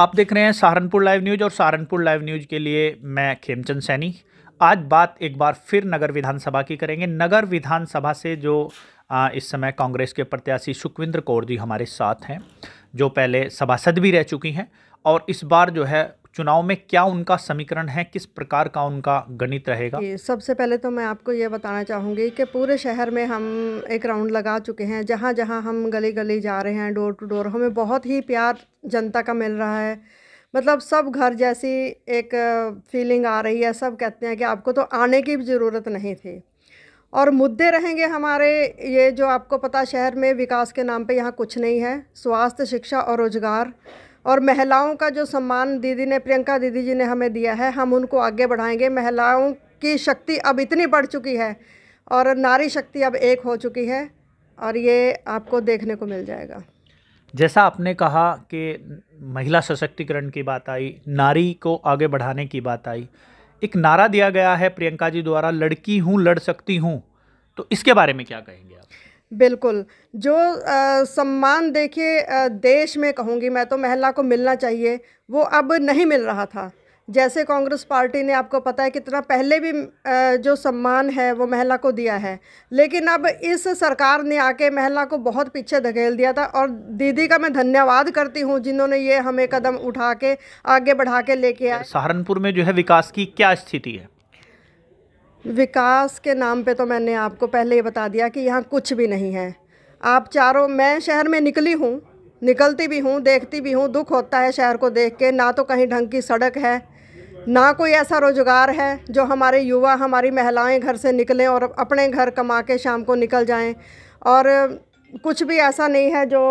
आप देख रहे हैं सहारनपुर लाइव न्यूज़ और सहारनपुर लाइव न्यूज़ के लिए मैं खेमचंद सैनी आज बात एक बार फिर नगर विधानसभा की करेंगे नगर विधानसभा से जो इस समय कांग्रेस के प्रत्याशी सुखविंद्र कौर जी हमारे साथ हैं जो पहले सभासद भी रह चुकी हैं और इस बार जो है चुनाव में क्या उनका समीकरण है किस प्रकार का उनका गणित रहेगा सबसे पहले तो मैं आपको ये बताना चाहूँगी कि पूरे शहर में हम एक राउंड लगा चुके हैं जहाँ जहाँ हम गली गली जा रहे हैं डोर टू डोर हमें बहुत ही प्यार जनता का मिल रहा है मतलब सब घर जैसी एक फीलिंग आ रही है सब कहते हैं कि आपको तो आने की भी ज़रूरत नहीं थी और मुद्दे रहेंगे हमारे ये जो आपको पता शहर में विकास के नाम पे यहाँ कुछ नहीं है स्वास्थ्य शिक्षा और रोज़गार और महिलाओं का जो सम्मान दीदी ने प्रियंका दीदी जी ने हमें दिया है हम उनको आगे बढ़ाएंगे महिलाओं की शक्ति अब इतनी बढ़ चुकी है और नारी शक्ति अब एक हो चुकी है और ये आपको देखने को मिल जाएगा जैसा आपने कहा कि महिला सशक्तिकरण की बात आई नारी को आगे बढ़ाने की बात आई एक नारा दिया गया है प्रियंका जी द्वारा लड़की हूँ लड़ सकती हूँ तो इसके बारे में क्या कहेंगे आप बिल्कुल जो आ, सम्मान देखिए देश में कहूँगी मैं तो महिला को मिलना चाहिए वो अब नहीं मिल रहा था जैसे कांग्रेस पार्टी ने आपको पता है कितना पहले भी जो सम्मान है वो महिला को दिया है लेकिन अब इस सरकार ने आके महिला को बहुत पीछे धकेल दिया था और दीदी का मैं धन्यवाद करती हूँ जिन्होंने ये हमें कदम उठा के आगे बढ़ा के लेके आया सहारनपुर में जो है विकास की क्या स्थिति है विकास के नाम पे तो मैंने आपको पहले ही बता दिया कि यहाँ कुछ भी नहीं है आप चारों मैं शहर में निकली हूँ निकलती भी हूँ देखती भी हूँ दुख होता है शहर को देख के ना तो कहीं ढंग की सड़क है ना कोई ऐसा रोज़गार है जो हमारे युवा हमारी महिलाएं घर से निकलें और अपने घर कमा के शाम को निकल जाएं और कुछ भी ऐसा नहीं है जो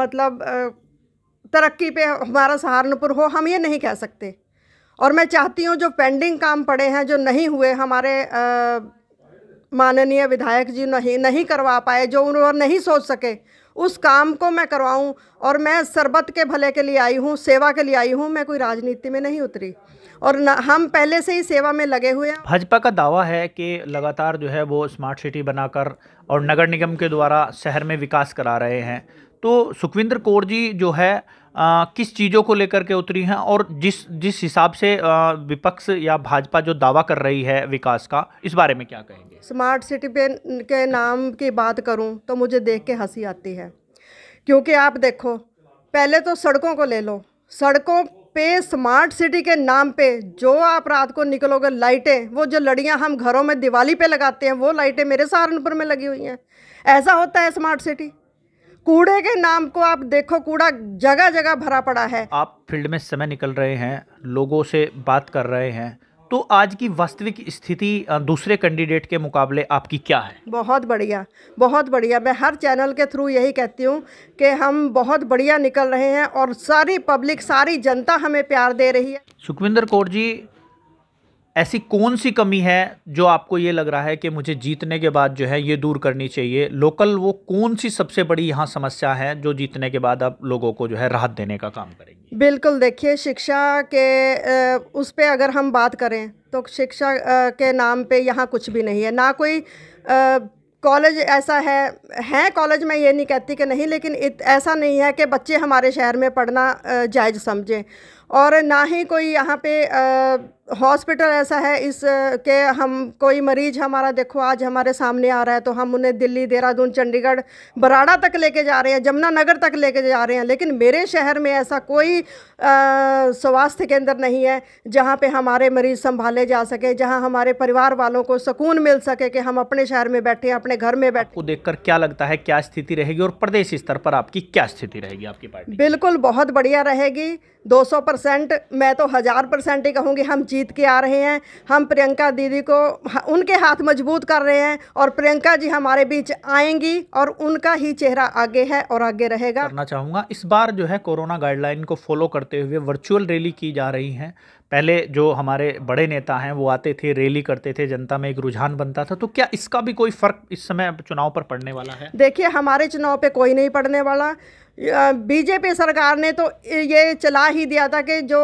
मतलब तरक्की पे हमारा सहारनपुर हो हम ये नहीं कह सकते और मैं चाहती हूँ जो पेंडिंग काम पड़े हैं जो नहीं हुए हमारे माननीय विधायक जी नहीं नहीं करवा पाए जो उन्होंने नहीं सोच सके उस काम को मैं करवाऊं और मैं सरबत के भले के लिए आई हूं सेवा के लिए आई हूं मैं कोई राजनीति में नहीं उतरी और न, हम पहले से ही सेवा में लगे हुए हैं भाजपा का दावा है कि लगातार जो है वो स्मार्ट सिटी बनाकर और नगर निगम के द्वारा शहर में विकास करा रहे हैं तो सुखविंदर कौर जी जो है आ, किस चीज़ों को लेकर के उतरी हैं और जिस जिस हिसाब से आ, विपक्ष या भाजपा जो दावा कर रही है विकास का इस बारे में क्या कहेंगे स्मार्ट सिटी पे के नाम की बात करूं तो मुझे देख के हंसी आती है क्योंकि आप देखो पहले तो सड़कों को ले लो सड़कों पे स्मार्ट सिटी के नाम पे जो आप रात को निकलोगे लाइटें वो जो लड़ियाँ हम घरों में दिवाली पे लगाते हैं वो लाइटें मेरे सहारनपुर में लगी हुई हैं ऐसा होता है स्मार्ट सिटी कूड़े के नाम को आप देखो कूड़ा जगह जगह भरा पड़ा है आप फील्ड में समय निकल रहे हैं लोगों से बात कर रहे हैं तो आज की वास्तविक स्थिति दूसरे कैंडिडेट के मुकाबले आपकी क्या है बहुत बढ़िया बहुत बढ़िया मैं हर चैनल के थ्रू यही कहती हूँ कि हम बहुत बढ़िया निकल रहे हैं और सारी पब्लिक सारी जनता हमें प्यार दे रही है सुखविंदर कौर जी ऐसी कौन सी कमी है जो आपको ये लग रहा है कि मुझे जीतने के बाद जो है ये दूर करनी चाहिए लोकल वो कौन सी सबसे बड़ी यहाँ समस्या है जो जीतने के बाद आप लोगों को जो है राहत देने का काम करेंगे बिल्कुल देखिए शिक्षा के उस पर अगर हम बात करें तो शिक्षा के नाम पे यहाँ कुछ भी नहीं है ना कोई कॉलेज ऐसा है हैं कॉलेज में ये नहीं कहती कि नहीं लेकिन ऐसा नहीं है कि बच्चे हमारे शहर में पढ़ना जायज़ समझें और ना ही कोई यहाँ पे हॉस्पिटल ऐसा है इस के हम कोई मरीज़ हमारा देखो आज हमारे सामने आ रहा है तो हम उन्हें दिल्ली देहरादून चंडीगढ़ बराड़ा तक लेके जा रहे हैं नगर तक लेके जा रहे हैं लेकिन मेरे शहर में ऐसा कोई स्वास्थ्य केंद्र नहीं है जहाँ पे हमारे मरीज़ संभाले जा सके जहाँ हमारे परिवार वालों को सुकून मिल सके कि हम अपने शहर में बैठे अपने घर में बैठे देख कर क्या लगता है क्या स्थिति रहेगी और प्रदेश स्तर पर आपकी क्या स्थिति रहेगी आपकी पार्टी बिल्कुल बहुत बढ़िया रहेगी 200 परसेंट मैं तो हज़ार परसेंट ही कहूँगी हम जीत के आ रहे हैं हम प्रियंका दीदी को उनके हाथ मजबूत कर रहे हैं और प्रियंका जी हमारे बीच आएंगी और उनका ही चेहरा आगे है और आगे रहेगा करना चाहूँगा इस बार जो है कोरोना गाइडलाइन को फॉलो करते हुए वर्चुअल रैली की जा रही है पहले जो हमारे बड़े नेता हैं वो आते थे रैली करते थे जनता में एक रुझान बनता था तो क्या इसका भी कोई फ़र्क इस समय चुनाव पर पड़ने वाला है देखिए हमारे चुनाव पे कोई नहीं पड़ने वाला बीजेपी सरकार ने तो ये चला ही दिया था कि जो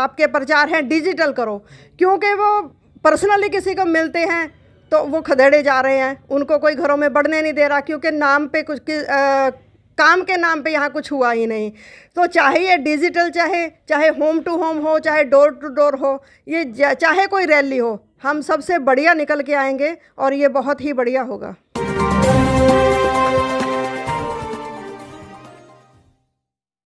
आपके प्रचार हैं डिजिटल करो क्योंकि वो पर्सनली किसी को मिलते हैं तो वो खदेड़े जा रहे हैं उनको कोई घरों में बढ़ने नहीं दे रहा क्योंकि नाम पे कुछ कि, आ, काम के नाम पे यहाँ कुछ हुआ ही नहीं तो चाहे ये डिजिटल चाहे चाहे होम टू होम हो चाहे डोर टू डोर हो ये चाहे कोई रैली हो हम सबसे बढ़िया निकल के आएंगे और ये बहुत ही बढ़िया होगा